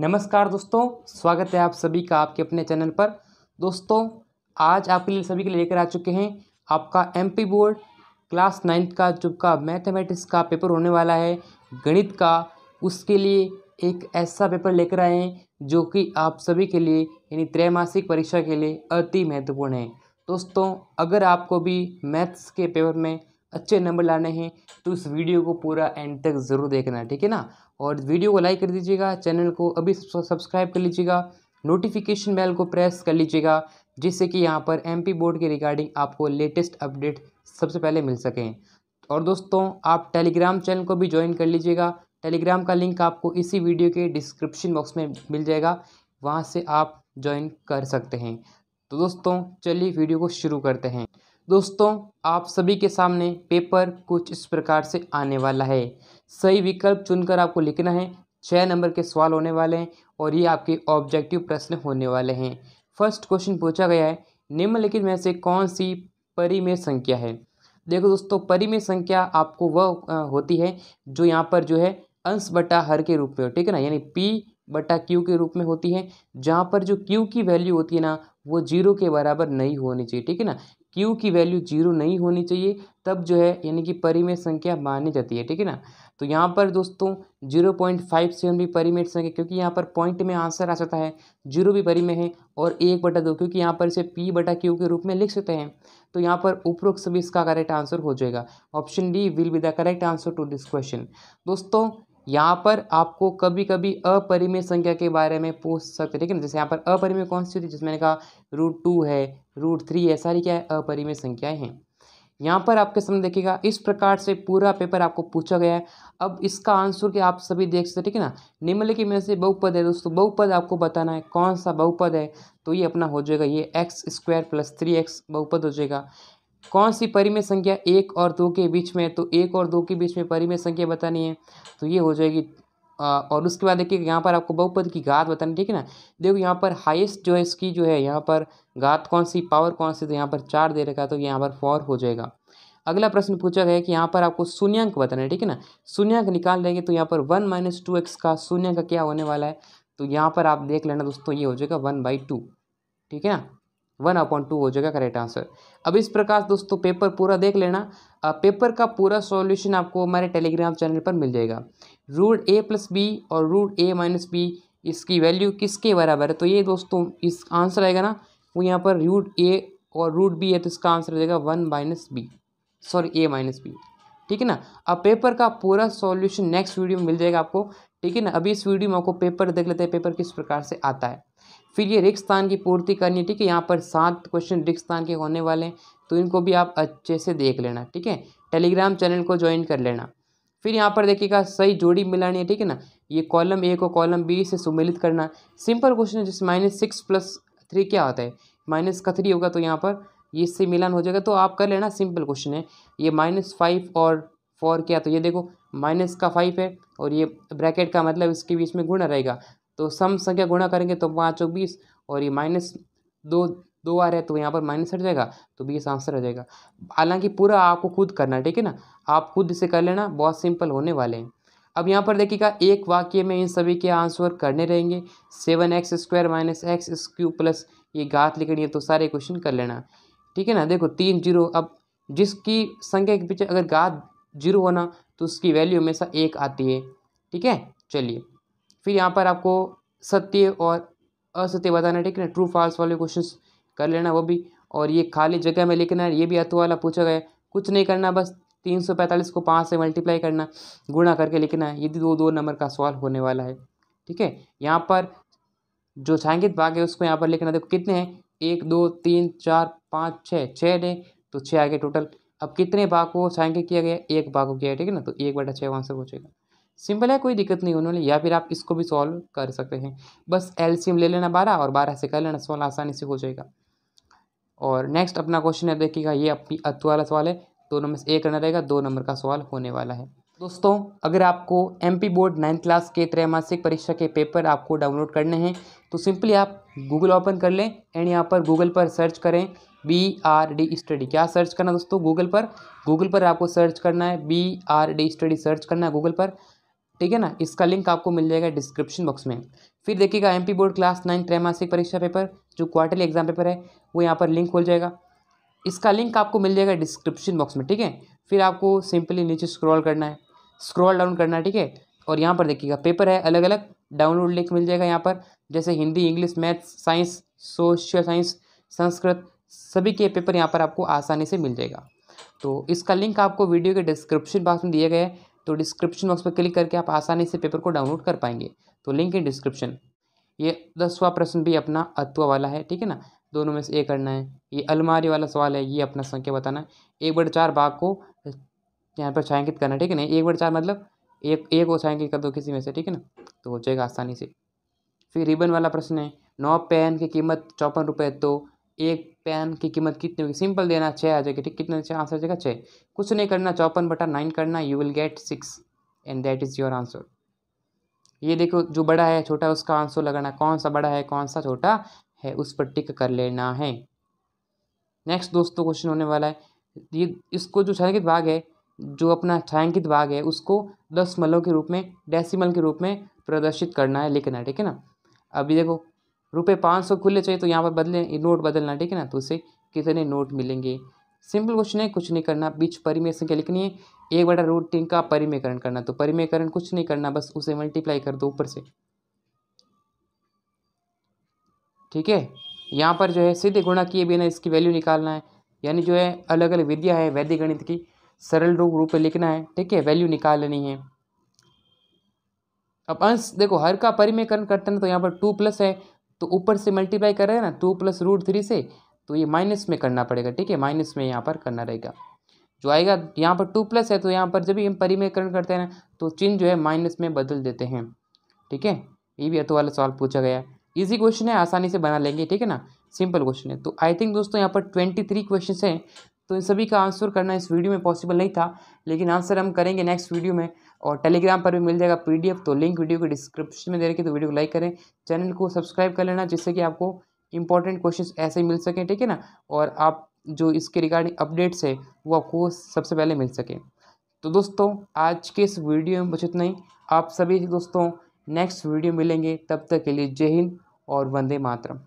नमस्कार दोस्तों स्वागत है आप सभी का आपके अपने चैनल पर दोस्तों आज आपके लिए सभी के लिए लेकर आ चुके हैं आपका एमपी बोर्ड क्लास नाइन्थ का जो का मैथमेटिक्स का पेपर होने वाला है गणित का उसके लिए एक ऐसा पेपर लेकर आए हैं जो कि आप सभी के लिए यानी त्रैमासिक परीक्षा के लिए अति महत्वपूर्ण है दोस्तों अगर आपको भी मैथ्स के पेपर में अच्छे नंबर लाने हैं तो इस वीडियो को पूरा एंड तक ज़रूर देखना ठीक है ना और वीडियो को लाइक कर दीजिएगा चैनल को अभी सब्सक्राइब कर लीजिएगा नोटिफिकेशन बेल को प्रेस कर लीजिएगा जिससे कि यहाँ पर एमपी बोर्ड के रिगार्डिंग आपको लेटेस्ट अपडेट सबसे पहले मिल सकें और दोस्तों आप टेलीग्राम चैनल को भी ज्वाइन कर लीजिएगा टेलीग्राम का लिंक आपको इसी वीडियो के डिस्क्रिप्शन बॉक्स में मिल जाएगा वहाँ से आप ज्वाइन कर सकते हैं तो दोस्तों चलिए वीडियो को शुरू करते हैं दोस्तों आप सभी के सामने पेपर कुछ इस प्रकार से आने वाला है सही विकल्प चुनकर आपको लिखना है छः नंबर के सवाल होने वाले हैं और ये आपके ऑब्जेक्टिव प्रश्न होने वाले हैं फर्स्ट क्वेश्चन पूछा गया है निम्नलिखित में से कौन सी परिमेय संख्या है देखो दोस्तों परिमेय संख्या आपको वह होती है जो यहाँ पर जो है अंश बटा हर के रूप में हो ठीक है ना यानी पी बटा क्यू के रूप में होती है जहाँ पर जो क्यू की वैल्यू होती है ना वो जीरो के बराबर नहीं होनी चाहिए ठीक है ना क्यू की वैल्यू जीरो नहीं होनी चाहिए तब जो है यानी कि परिमेय संख्या मानी जाती है ठीक है ना तो यहाँ पर दोस्तों जीरो पॉइंट फाइव सेवन भी परिमेय संख्या क्योंकि यहाँ पर पॉइंट में आंसर आ सकता है जीरो भी परिमेय है और एक बटा दो क्योंकि यहाँ पर इसे पी बटा क्यू के रूप में लिख सकते हैं तो यहाँ पर उपरोक्त सभी इसका करेक्ट आंसर हो जाएगा option D will be the correct answer to this question दोस्तों यहाँ पर आपको कभी कभी अपरिमेय संख्या के बारे में पूछ सकते ठीक है ना जैसे यहाँ पर अपरिमेय कौन सी होती है जिसमें मैंने कहा रूट टू है रूट थ्री है सारी क्या है अपरिमेय संख्याएं हैं यहाँ पर आपके सामने देखिएगा इस प्रकार से पूरा पेपर आपको पूछा गया है अब इसका आंसर के आप सभी देख सकते ठीक है ना निम्नलिखित में से बहुपद है दोस्तों बहुपद आपको बताना है कौन सा बहुपद है तो ये अपना हो जाएगा ये x square plus three x बहुपद हो जाएगा कौन सी परिमेय संख्या एक और दो के बीच में है तो एक और दो के बीच में परिमेय संख्या बतानी है तो ये हो जाएगी और उसके बाद देखिए यहाँ पर आपको बहुपद की घात बतानी ठीक है ना देखो यहाँ पर हाईएस्ट जो है इसकी जो है यहाँ पर घात कौन सी पावर कौन सी तो यहाँ पर चार दे रखा तो यहाँ पर फोर हो जाएगा अगला प्रश्न पूछा गया कि यहाँ पर आपको शून्यंक बताना है ठीक है ना शून्यंक निकाल लेंगे तो यहाँ पर वन माइनस टू एक्स का शून्य का क्या होने वाला है तो यहाँ पर आप देख लेना दोस्तों ये हो जाएगा वन बाई टू ठीक है ना वन अपॉइंट टू हो जाएगा करेक्ट आंसर अब इस प्रकार दोस्तों पेपर पूरा देख लेना पेपर का पूरा सॉल्यूशन आपको हमारे टेलीग्राम चैनल पर मिल जाएगा रूट ए प्लस बी और रूट ए माइनस बी इसकी वैल्यू किसके बराबर है तो ये दोस्तों इस आंसर आएगा ना वो यहाँ पर रूट ए और रूट बी है तो इसका आंसर हो जाएगा one minus b sorry a minus b ठीक है ना अब पेपर का पूरा सॉल्यूशन नेक्स्ट वीडियो में मिल जाएगा आपको ठीक है ना अभी इस वीडियो में आपको पेपर देख लेते हैं पेपर किस प्रकार से आता है फिर ये रिक्त स्थान की पूर्ति करनी है ठीक है यहाँ पर सात क्वेश्चन रिक्त स्थान के होने वाले हैं तो इनको भी आप अच्छे से देख लेना ठीक है टेलीग्राम चैनल को ज्वाइन कर लेना फिर यहाँ पर देखिएगा सही जोड़ी मिलानी है ठीक है ना ये कॉलम ए को कॉलम बी से सुमिलित करना सिंपल क्वेश्चन है जैसे माइनस सिक्स प्लस थ्री क्या होता है माइनस का थ्री होगा तो यहाँ पर ये इससे मिलान हो जाएगा तो आप कर लेना सिंपल क्वेश्चन है ये माइनस फाइव और फोर क्या तो ये देखो माइनस का फाइव है और ये ब्रैकेट का मतलब इसके बीच में गुणा रहेगा तो सम संख्या गुणा करेंगे तो पाँच और बीस और ये माइनस दो दो आ रहा है तो यहाँ पर माइनस हट जाएगा तो बीस आंसर हो जाएगा हालांकि पूरा आपको खुद करना है ठीक है ना आप खुद इसे कर लेना बहुत सिंपल होने वाले हैं अब यहाँ पर देखिएगा एक वाक्य में इन सभी के आंसर करने रहेंगे seven x square minus x स्क्यू प्लस ये घात लिखनी है तो सारे क्वेश्चन कर लेना ठीक है ना देखो तीन जीरो अब जिसकी संख्या के पीछे अगर घात जीरो होना तो उसकी वैल्यू हमेशा एक आती है ठीक है चलिए फिर यहाँ पर आपको सत्य और असत्य बताना है ठीक है ना ट्रू फॉल्स वाले क्वेश्चन कर लेना वो भी और ये खाली जगह में लिखना है ये भी अथवा वाला पूछा गया कुछ नहीं करना बस तीन सौ पैंतालीस को पाँच से मल्टीप्लाई करना गुणा करके लिखना है यदि दो दो नंबर का सवाल होने वाला है ठीक है यहाँ पर जो छायांकित भाग है उसको यहाँ पर लिखना देखो कितने हैं एक दो तीन चार पाँच छः छः ने तो छः आ गए टोटल अब कितने भाग को छायांकित किया गया एक भाग को किया ठीक है ना तो एक बटा छः वहाँ से पहुँचेगा सिंपल है कोई दिक्कत नहीं होने वाली या फिर आप इसको भी सॉल्व कर सकते हैं बस एलसीएम ले लेना बारह और बारह से कर लेना सॉल्व आसानी से हो जाएगा और नेक्स्ट अपना क्वेश्चन है देखिएगा ये अपनी अतु वाला सवाल है दोनों में से एक करना रहेगा दो नंबर का सवाल होने वाला है दोस्तों अगर आपको M P board ninth class के त्रैमासिक परीक्षा के पेपर आपको डाउनलोड करने हैं तो सिंपली आप गूगल ओपन कर लें एंड यहाँ पर गूगल पर सर्च करें बी आर डी स्टडी क्या सर्च करना दोस्तों गूगल पर गूगल पर आपको सर्च करना है B R D study search करना है गूगल पर ठीक है ना इसका लिंक आपको मिल जाएगा डिस्क्रिप्शन बॉक्स में फिर देखिएगा एमपी बोर्ड क्लास नाइन त्रैमासिक परीक्षा पेपर जो क्वार्टरली एग्जाम पेपर है वो यहाँ पर लिंक खोल जाएगा इसका लिंक आपको मिल जाएगा डिस्क्रिप्शन बॉक्स में ठीक है फिर आपको सिंपली नीचे स्क्रॉल करना है स्क्रॉल डाउन करना है ठीक है और यहाँ पर देखिएगा पेपर है अलग अलग डाउनलोड लिंक मिल जाएगा यहाँ पर जैसे Hindi English maths science social science Sanskrit सभी के पेपर यहाँ पर आपको आसानी से मिल जाएगा तो इसका लिंक आपको वीडियो के डिस्क्रिप्शन बॉक्स में दिया गया है तो डिस्क्रिप्शन बॉक्स पर क्लिक करके आप आसानी से पेपर को डाउनलोड कर पाएंगे तो लिंक इन डिस्क्रिप्शन ये दसवा प्रश्न भी अपना अत्वा वाला है ठीक है ना दोनों में से एक करना है ये अलमारी वाला सवाल है ये अपना संख्या बताना है एक बटे चार बाघ को यहाँ पर छायांकित करना ठीक है ना एक बटे चार मतलब एक एक को छायांकित कर दो किसी में से ठीक है ना तो हो जाएगा आसानी से फिर रिबन वाला प्रश्न है नौ पेन की कीमत चौपन रुपये तो एक पेन की कीमत कितनी होगी सिंपल देना छः आ जाएगी ठीक कितना छः आंसर आ जाएगा छः कुछ नहीं करना चौपन बटा नाइन करना you will get six and that is your answer ये देखो जो बड़ा है छोटा है उसका आंसर लगाना कौन सा बड़ा है कौन सा छोटा है उस पर टिक कर लेना है नेक्स्ट दोस्तों क्वेश्चन होने वाला है ये इसको जो छायांकित भाग है जो अपना छायांकित भाग है उसको दस मलों के रूप में डेसिमल के रूप में प्रदर्शित करना है लिखना है ठीक है ना अभी देखो रुपये पाँच सौ खुले चाहिए तो यहाँ पर बदले नोट बदलना ठीक है ना तो उसे कितने नोट मिलेंगे सिंपल क्वेश्चन है कुछ नहीं करना बीच परिमेय संख्या लिखनी है एक बड़ा रूट तीन का परिमेयकरण करना तो परिमेयकरण कुछ नहीं करना बस उसे मल्टीप्लाई कर दो ऊपर से ठीक है यहाँ पर जो है सीधे गुणा किए बिना इसकी वैल्यू निकालना है यानी जो है अलग अलग विद्या है वैदिक गणित की सरल रूप रूप में लिखना है ठीक है वैल्यू निकाल लेनी है अब अंश देखो हर का परिमेयकरण करते हैं तो यहाँ पर टू प्लस है तो ऊपर से मल्टीप्लाई कर रहे हैं ना टू प्लस रूट थ्री से तो ये माइनस में करना पड़ेगा ठीक है माइनस में यहाँ पर करना रहेगा जो आएगा यहाँ पर टू प्लस है तो यहाँ पर जब भी हम परिमयकरण करते हैं ना तो चिन्ह जो है माइनस में बदल देते हैं ठीक है ये भी अतो वाला सवाल पूछा गया इजी क्वेश्चन है आसानी से बना लेंगे ठीक है ना सिंपल क्वेश्चन है तो आई थिंक दोस्तों यहाँ पर ट्वेंटी थ्री क्वेश्चन हैं तो इन सभी का आंसर करना इस वीडियो में पॉसिबल नहीं था लेकिन आंसर हम करेंगे नेक्स्ट वीडियो में और टेलीग्राम पर भी मिल जाएगा पीडीएफ तो लिंक वीडियो के डिस्क्रिप्शन में दे रखी तो वीडियो को लाइक करें चैनल को सब्सक्राइब कर लेना जिससे कि आपको इंपॉर्टेंट क्वेश्चन ऐसे ही मिल सकें ठीक है ना और आप जो इसके रिगार्डिंग अपडेट्स है वो आपको सबसे पहले मिल सके तो दोस्तों आज के इस वीडियो में बस इतना ही आप सभी दोस्तों नेक्स्ट वीडियो मिलेंगे तब तक के लिए जय हिंद और वंदे मातरम